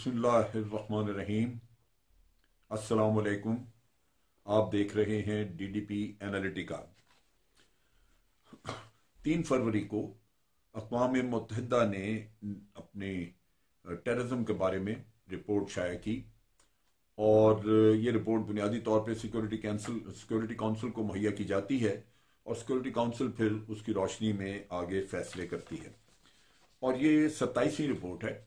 बिस्मिल्लाहिर्रहमानिर्रहीम अस्सलाम वालेकुम आप देख रहे हैं डीडीपी एनालिटिका तीन फरवरी को अकवा मुतहदा ने अपने टेररिज्म के बारे में रिपोर्ट शाया की और ये रिपोर्ट बुनियादी तौर पे सिक्योरिटी कैंसिल सिक्योरिटी काउंसिल को मुहैया की जाती है और सिक्योरिटी काउंसिल फिर उसकी रोशनी में आगे फैसले करती है और ये सत्ताईसवीं रिपोर्ट है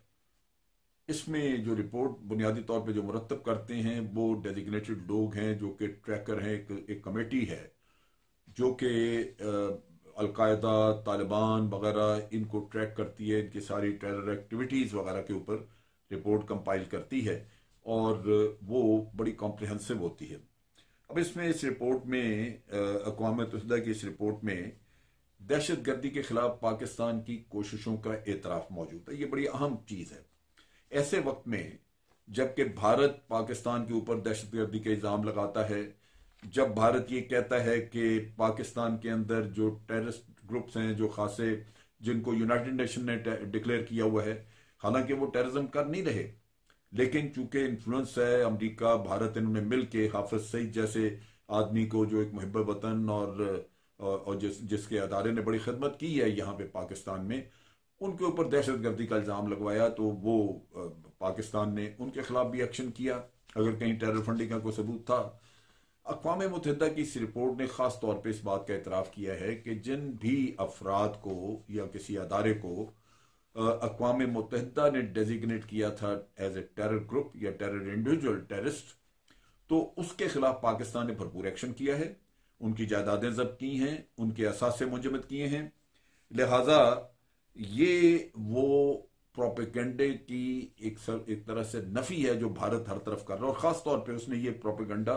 इसमें जो रिपोर्ट बुनियादी तौर पे जो मुरतब करते हैं वो डेजिग्नेटेड लोग हैं जो कि ट्रैकर हैं एक, एक कमेटी है जो कि अलकायदा तालिबान वगैरह इनको ट्रैक करती है इनकी सारी टेरर एक्टिविटीज़ वगैरह के ऊपर रिपोर्ट कंपाइल करती है और वो बड़ी कॉम्प्रहेंसिव होती है अब इसमें इस रिपोर्ट में अकवा मतदा की इस रिपोर्ट में दहशत गर्दी के खिलाफ पाकिस्तान की कोशिशों का एतराफ़ मौजूद है ये बड़ी अहम चीज़ है ऐसे वक्त में जबकि भारत पाकिस्तान के ऊपर दहशत गर्दी का इल्ज़ाम लगाता है जब भारत ये कहता है कि पाकिस्तान के अंदर जो टेररिस्ट ग्रुप्स हैं जो खासे जिनको यूनाइटेड नेशन ने डिक्लेयर किया हुआ है हालांकि वो टेररिज्म कर नहीं रहे लेकिन चूंकि इन्फ्लुएंस है अमेरिका भारत इन्होंने मिल के हाफिज सईद जैसे आदमी को जो एक महब वतन और और जिस जिसके अदारे ने बड़ी खदमत की है यहाँ पे पाकिस्तान में उनके ऊपर दहशत गर्दी का इल्ज़ाम लगवाया तो वो पाकिस्तान ने उनके खिलाफ भी एक्शन किया अगर कहीं टेरर फंडिंग का कोई सबूत था अकवा मुतहदा की इस रिपोर्ट ने खास तौर पर इस बात का एतराफ़ किया है कि जिन भी अफराद को या किसी अदारे को अकवा मुतहदा ने डेजिग्नेट किया था एज ए टेरर ग्रुप या टेरर इंडिविजुअल टेररिस्ट तो उसके खिलाफ पाकिस्तान ने भरपूर एक्शन किया है उनकी जायदादें जब्त की हैं उनके असासे मुंजमद किए हैं लिहाजा ये वो प्रोपेगेंडे की एक सर, एक तरह से नफी है जो भारत हर तरफ कर रहा है और खास तौर पे उसने ये प्रोपेगेंडा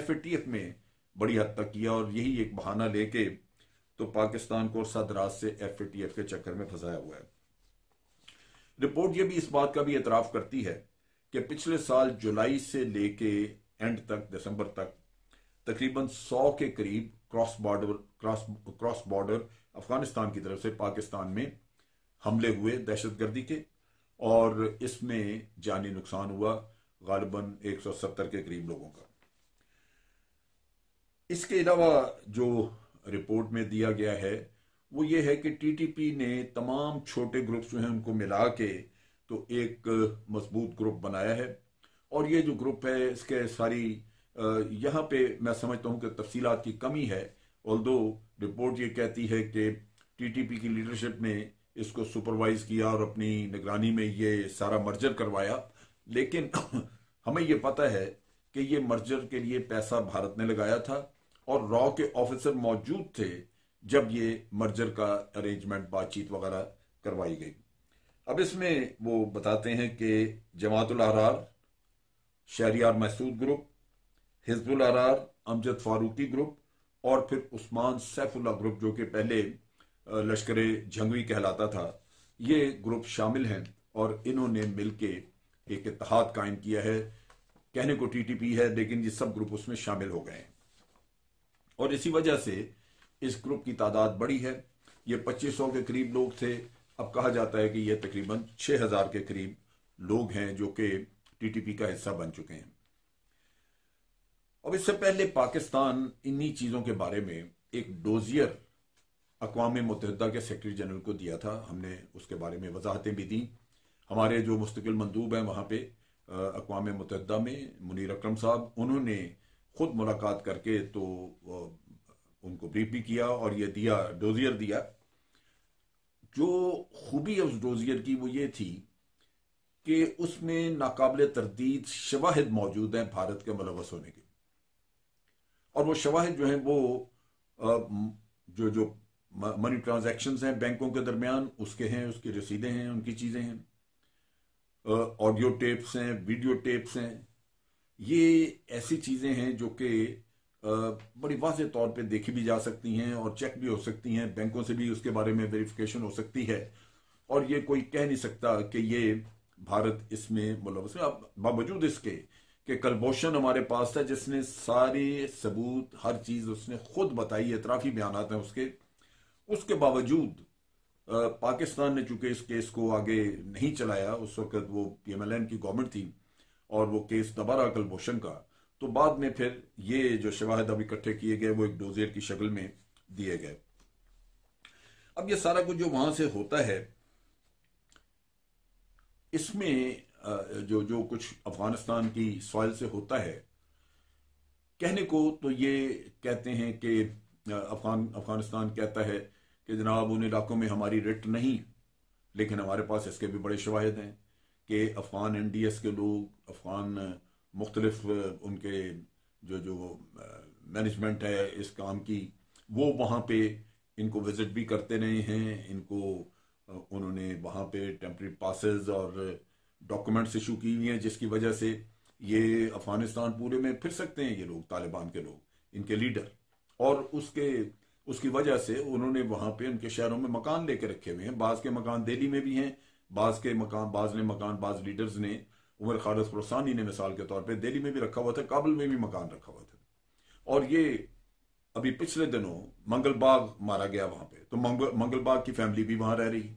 एफ में बड़ी हद तक किया और यही एक बहाना लेके तो पाकिस्तान को सदराज से एफ के चक्कर में फंसाया हुआ है रिपोर्ट ये भी इस बात का भी एतराफ करती है कि पिछले साल जुलाई से लेके एंड तक दिसंबर तक तकरीबन सौ के करीब cross border cross cross border Afghanistan की तरफ से पाकिस्तान में हमले हुए दहशतगर्दी के और इसमें जानी नुकसान हुआ गालबन 170 के करीब लोगों का इसके अलावा जो रिपोर्ट में दिया गया है वो ये है कि टीटीपी ने तमाम छोटे ग्रुप्स जो हैं उनको मिला के तो एक मजबूत ग्रुप बनाया है और ये जो ग्रुप है इसके सारी यहाँ पे मैं समझता हूँ कि तफसीलात की कमी है ऑल रिपोर्ट ये कहती है कि टीटीपी की लीडरशिप में इसको सुपरवाइज किया और अपनी निगरानी में ये सारा मर्जर करवाया लेकिन हमें ये पता है कि ये मर्जर के लिए पैसा भारत ने लगाया था और रॉ के ऑफिसर मौजूद थे जब ये मर्जर का अरेंजमेंट बातचीत वगैरह करवाई गई अब इसमें वो बताते हैं कि जमातुल आरार शहरियार महसूद ग्रुप हिजबुल आरार अमजद फारूकी ग्रुप और फिर उस्मान सैफुल्ला ग्रुप जो कि पहले लश्कर जंगवी कहलाता था ये ग्रुप शामिल हैं और इन्होंने मिल के एक इतिहाद कायम किया है कहने को टीटीपी है लेकिन ये सब ग्रुप उसमें शामिल हो गए हैं और इसी वजह से इस ग्रुप की तादाद बड़ी है ये 2500 के करीब लोग थे अब कहा जाता है कि ये तकरीबन 6000 के करीब लोग हैं जो कि टीटीपी का हिस्सा बन चुके हैं अब इससे पहले पाकिस्तान इन्हीं चीज़ों के बारे में एक डोजियर अकवा मुतहद के सेक्रटरी जनरल को दिया था हमने उसके बारे में वजाहतें भी दी हमारे जो मुस्तकिल मंदूब हैं वहाँ पर अकवा मुतहदा में मुनर अक्रम साहब उन्होंने खुद मुलाकात करके तो उनको ब्रीफ भी किया और ये दिया डोजियर दिया जो खूबी उस डोजियर की वो ये थी कि उसमें नाकबले तरदीद शवाहद मौजूद हैं भारत के मुलवस होने के और वो शवाहद जो हैं वो जो जो मनी ट्रांजेक्शन हैं बैंकों के दरमियान उसके हैं उसकी रसीदें हैं उनकी चीज़ें हैं ऑडियो टेप्स हैं वीडियो टेप्स हैं ये ऐसी चीज़ें हैं जो कि बड़ी वाज तौर पे देखी भी जा सकती हैं और चेक भी हो सकती हैं बैंकों से भी उसके बारे में वेरिफिकेशन हो सकती है और ये कोई कह नहीं सकता कि ये भारत इसमें मुलवस मतलब अब बावजूद इसके कि कलभूषण हमारे पास था जिसने सारे सबूत हर चीज़ उसने खुद बताई इतराफ़ी बयान हैं उसके उसके बावजूद पाकिस्तान ने चूंकि इस केस को आगे नहीं चलाया उस वक्त वो पीएमएलएन की गवर्नमेंट थी और वो केस दोबारा कलभूषण का तो बाद में फिर ये जो शवाहद अब इकट्ठे किए गए वो एक डोजेर की शक्ल में दिए गए अब ये सारा कुछ जो वहां से होता है इसमें जो जो कुछ अफगानिस्तान की सॉइल से होता है कहने को तो ये कहते हैं कि अफगान अफगानिस्तान कहता है कि जनाब उन इलाकों में हमारी रिट नहीं है लेकिन हमारे पास इसके भी बड़े शवाहद हैं कि अफ़गान एन डी एस के लोग अफ़गान मुख्तलफ उनके जो जो मैनेजमेंट है इस काम की वो वहाँ पर इनको विज़िट भी करते रहे हैं इनको उन्होंने वहाँ पर टेम्प्रेरी पासिस और डॉक्यूमेंट्स इशू की हुई हैं जिसकी वजह से ये अफ़गानिस्तान पूरे में फिर सकते हैं ये लोग तालिबान के लोग इनके लीडर और उसके उसकी वजह से उन्होंने वहां पे उनके शहरों में मकान लेके रखे हुए हैं बाज के मकान दिल्ली में भी हैं बाज के मकान बाज ने मकान बाज लीडर्स ने उमर खालस प्रोसानी ने मिसाल के तौर पर दिल्ली में भी रखा हुआ था काबुल में भी मकान रखा हुआ था और ये अभी पिछले दिनों मंगल बाग मारा गया वहां पे तो मंगल बाग की फैमिली भी वहां रह रही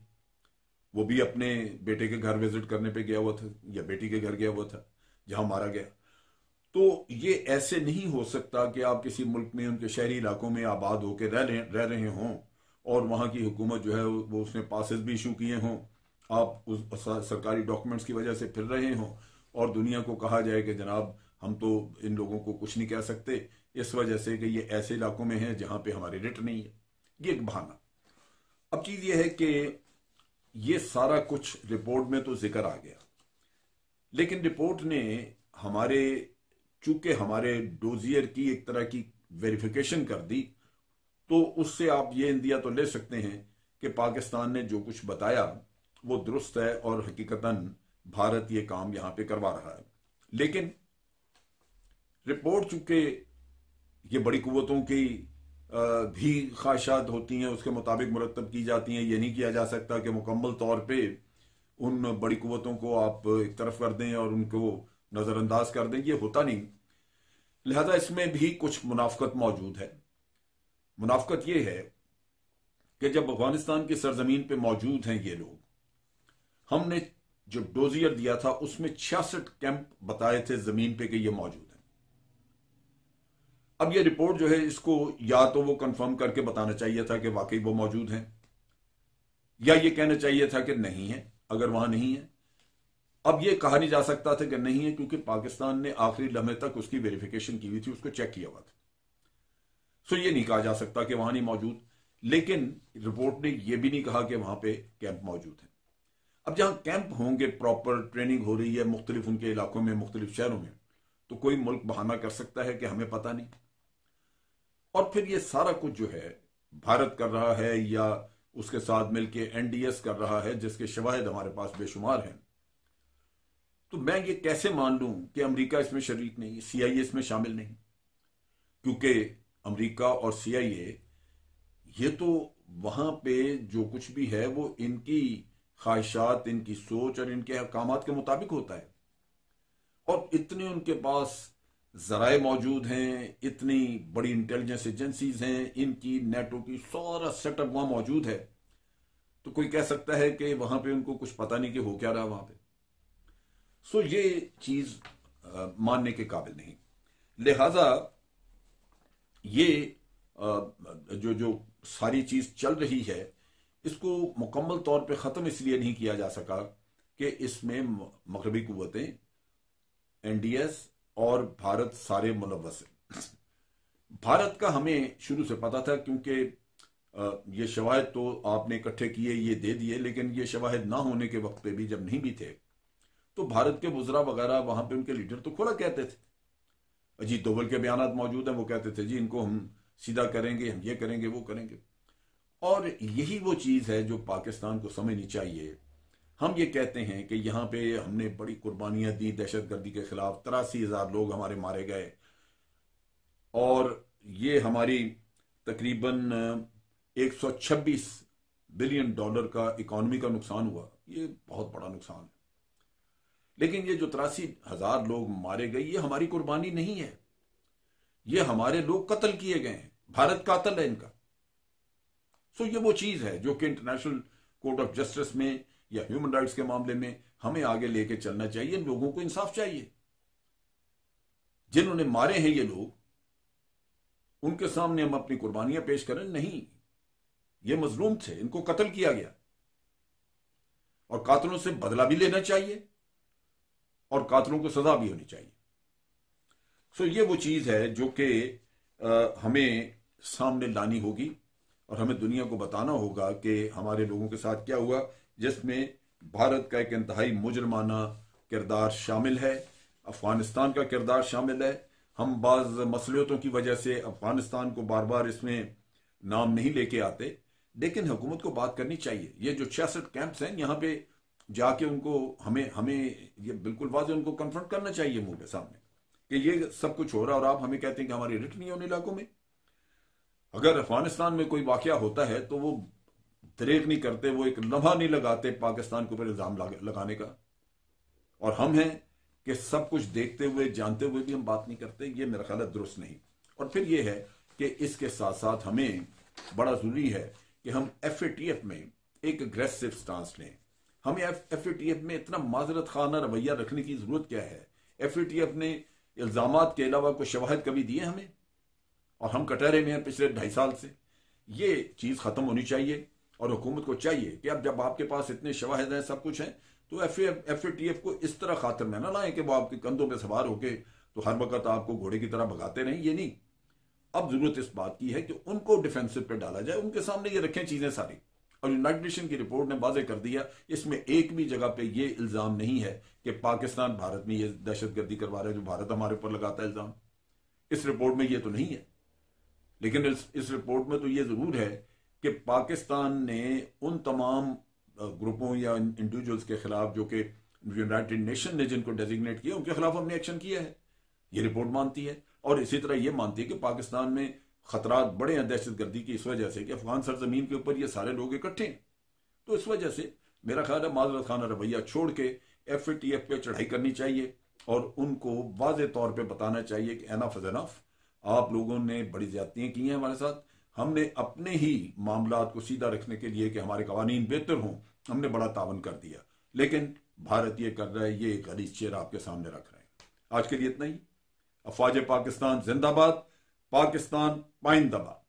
वो भी अपने बेटे के घर विजिट करने पे गया हुआ था या बेटी के घर गया हुआ था जहां मारा गया तो ये ऐसे नहीं हो सकता कि आप किसी मुल्क में उनके शहरी इलाकों में आबाद होकर रह रहे रह रहे हों और वहाँ की हुकूमत जो है वो उसने पासिस भी इशू किए हों आप उस सरकारी डॉक्यूमेंट्स की वजह से फिर रहे हों और दुनिया को कहा जाए कि जनाब हम तो इन लोगों को कुछ नहीं कह सकते इस वजह से कि ये ऐसे इलाकों में हैं जहाँ पे हमारे रिट नहीं है ये एक बहाना अब चीज़ ये है कि ये सारा कुछ रिपोर्ट में तो जिक्र आ गया लेकिन रिपोर्ट ने हमारे चूंकि हमारे डोजियर की एक तरह की वेरिफिकेशन कर दी तो उससे आप ये इंदिया तो ले सकते हैं कि पाकिस्तान ने जो कुछ बताया वो दुरुस्त है और हकीकतन भारत ये काम यहां पे करवा रहा है लेकिन रिपोर्ट चूंकि ये बड़ी कुतों की भी ख्वाहिशात होती हैं उसके मुताबिक मुरतब की जाती हैं ये नहीं किया जा सकता कि मुकम्मल तौर पे उन बड़ी कुतों को आप एक तरफ कर दें और उनको नजरअंदाज कर दें यह होता नहीं लिहाजा इसमें भी कुछ मुनाफ्त मौजूद है मुनाफ्त यह है कि जब अफगानिस्तान की सरजमीन पर मौजूद हैं ये लोग हमने जो डोजियर दिया था उसमें छियासठ कैंप बताए थे जमीन पर कि यह मौजूद है अब यह रिपोर्ट जो है इसको या तो वो कंफर्म करके बताना चाहिए था कि वाकई वो मौजूद हैं या ये कहना चाहिए था कि नहीं है अगर वहां नहीं है अब यह कहा नहीं जा सकता था कि नहीं है क्योंकि पाकिस्तान ने आखिरी लम्हे तक उसकी वेरिफिकेशन की हुई थी उसको चेक किया हुआ था सो ये नहीं कहा जा सकता कि वहां नहीं मौजूद लेकिन रिपोर्ट ने यह भी नहीं कहा कि वहां पे कैंप मौजूद है अब जहां कैंप होंगे प्रॉपर ट्रेनिंग हो रही है मुख्तलिफ उनके इलाकों में मुख्तलिफ शहरों में तो कोई मुल्क बहाना कर सकता है कि हमें पता नहीं और फिर ये सारा कुछ जो है भारत कर रहा है या उसके साथ मिलकर एनडीएस कर रहा है जिसके शवाहद हमारे पास बेशुमार हैं तो मैं ये कैसे मान लूं कि अमेरिका इसमें शरीक नहीं है सीआईए इसमें शामिल नहीं क्योंकि अमेरिका और सीआईए ये तो वहां पे जो कुछ भी है वो इनकी ख्वाहिशात इनकी सोच और इनके अहकाम के मुताबिक होता है और इतने उनके पास जराए मौजूद हैं इतनी बड़ी इंटेलिजेंस एजेंसीज हैं इनकी नेटो की सारा सेटअप वहां मौजूद है तो कोई कह सकता है कि वहां पे उनको कुछ पता नहीं कि हो क्या रहा वहां पे सो ये चीज मानने के काबिल नहीं लिहाजा ये जो जो सारी चीज चल रही है इसको मुकम्मल तौर पे ख़त्म इसलिए नहीं किया जा सका कि इसमें मगरबी कुतें एन डी एस और भारत सारे मुलवस भारत का हमें शुरू से पता था क्योंकि ये शवाहद तो आपने इकट्ठे किए ये दे दिए लेकिन ये शवाहद ना होने के वक्त पे भी जब नहीं भी थे तो भारत के बुजरा वगैरह वहां पे उनके लीडर तो खुला कहते थे अजीत दोबल के बयान मौजूद हैं वो कहते थे जी इनको हम सीधा करेंगे हम ये करेंगे वो करेंगे और यही वो चीज़ है जो पाकिस्तान को समझनी चाहिए हम ये कहते हैं कि यहाँ पे हमने बड़ी कुर्बानियाँ दी दहशत गर्दी के खिलाफ तिरासी हज़ार लोग हमारे मारे गए और ये हमारी तकरीबन 126 बिलियन डॉलर का इकॉनमी का नुकसान हुआ ये बहुत बड़ा नुकसान है लेकिन ये जो तिरासी हजार लोग मारे गए ये हमारी कुर्बानी नहीं है ये हमारे लोग कत्ल किए गए हैं भारत कातल है इनका सो ये वो चीज है जो कि इंटरनेशनल कोर्ट ऑफ जस्टिस में या ह्यूमन राइट्स के मामले में हमें आगे लेके चलना चाहिए लोगों को इंसाफ चाहिए जिन्होंने मारे हैं ये लोग उनके सामने हम अपनी कुर्बानियां पेश करें नहीं ये मजलूम थे इनको कत्ल किया गया और कातलों से बदला भी लेना चाहिए और कातलों को सजा भी होनी चाहिए सो ये वो चीज़ है जो कि हमें सामने लानी होगी और हमें दुनिया को बताना होगा कि हमारे लोगों के साथ क्या हुआ जिसमें भारत का एक इंतहाई मुजरमाना किरदार शामिल है अफगानिस्तान का किरदार शामिल है हम बाज मसलियतों की वजह से अफगानिस्तान को बार बार इसमें नाम नहीं लेके आते लेकिन हुकूमत को बात करनी चाहिए ये जो छियासठ कैंप्स हैं यहाँ पे जाके उनको हमें हमें ये बिल्कुल वाजे उनको कन्फ्रंट करना चाहिए मुंह के सामने कि ये सब कुछ हो रहा है और आप हमें कहते हैं कि हमारी रिट नहीं है उन इलाकों में अगर अफगानिस्तान में कोई वाक्य होता है तो वो दरेक नहीं करते वो एक लम्हा नहीं लगाते पाकिस्तान के ऊपर इल्जाम लगाने का और हम हैं कि सब कुछ देखते हुए जानते हुए भी हम बात नहीं करते ये मेरा ख्याल दुरुस्त नहीं और फिर ये है कि इसके साथ साथ हमें बड़ा जरूरी है कि हम एफ में एक अग्रेसिव स्टांस लें हमें एफ एफ में इतना माजरत खाना रवैया रखने की जरूरत क्या है एफ एफ ने इल्जाम के अलावा कोई शवाहद कभी दिए हमें और हम कटहरे में हैं पिछले ढाई साल से ये चीज़ ख़त्म होनी चाहिए और हुकूमत को चाहिए कि अब जब आपके पास इतने शवाहद हैं सब कुछ हैं तो एफ एफ टी एफ को इस तरह खातर में ना लाएं कि वो आपके कंधों पर सवार होकर तो हर वक्त आपको घोड़े की तरह भगाते नहीं ये नहीं अब ज़रूरत इस बात की है कि उनको डिफेंसिव पर डाला जाए उनके सामने ये रखें चीज़ें सारी और यूनाइटेड नेशन की रिपोर्ट ने वाजे कर दिया इसमें एक भी जगह पे ये इल्ज़ाम नहीं है कि पाकिस्तान भारत में ये दहशत गर्दी करवा रहा है जो भारत हमारे ऊपर लगाता है इल्ज़ाम इस रिपोर्ट में ये तो नहीं है लेकिन इस, इस रिपोर्ट में तो ये ज़रूर है कि पाकिस्तान ने उन तमाम ग्रुपों या इंडिविजुअल्स के खिलाफ जो कि यूनाइटेड नेशन ने जिनको डेजिग्नेट किया उनके खिलाफ हमने एक्शन किया है ये रिपोर्ट मानती है और इसी तरह ये मानती है कि पाकिस्तान में खतरा बड़े हैं दहशत गर्दी की इस वजह से कि अफगान सरजमीन के ऊपर ये सारे लोग इकट्ठे हैं तो इस वजह से मेरा ख्याल है माजरत खाना रवैया छोड़ के एफ टी एफ पे चढ़ाई करनी चाहिए और उनको वाज तौर पर बताना चाहिए कि एज एनाफ आप लोगों ने बड़ी ज्यादतियाँ की हैं हमारे साथ हमने अपने ही मामला को सीधा रखने के लिए कि हमारे कवानी बेहतर हों हमने बड़ा तावन कर दिया लेकिन भारत ये कर रहा है ये एक गरीब चेहरा आपके सामने रख रहे हैं आज के लिए इतना ही अफवाज पाकिस्तान जिंदाबाद पाकिस्तान पाइंदबा